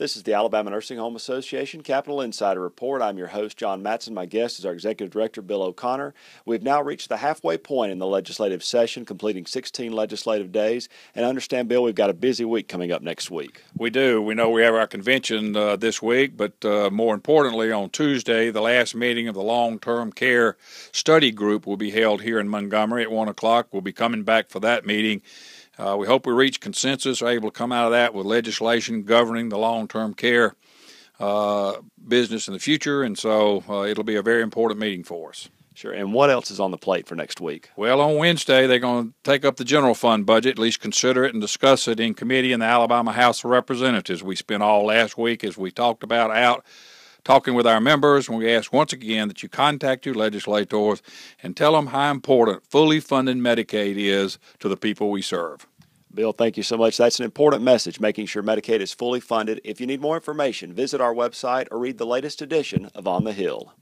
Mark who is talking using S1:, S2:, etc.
S1: This is the Alabama Nursing Home Association Capital Insider Report. I'm your host, John Matson. My guest is our Executive Director, Bill O'Connor. We've now reached the halfway point in the legislative session, completing 16 legislative days. And I understand, Bill, we've got a busy week coming up
S2: next week. We do. We know we have our convention uh, this week, but uh, more importantly, on Tuesday, the last meeting of the Long Term Care Study Group will be held here in Montgomery at 1 o'clock. We'll be coming back for that meeting. Uh, we hope we reach consensus, are able to come out of that with legislation governing the long term care uh, business in the future. And so uh, it'll be a very important meeting for us. Sure. And what else is on the plate for next week? Well, on Wednesday, they're going to take up the general fund budget, at least consider it and discuss it in committee in the Alabama House of Representatives. We spent all last week, as we talked about, out talking with our members, and we ask once again that you contact your legislators and tell them how important fully
S1: funded Medicaid is to the people we serve. Bill, thank you so much. That's an important message, making sure Medicaid is fully funded. If you need more information, visit our website or read the latest edition of On the Hill.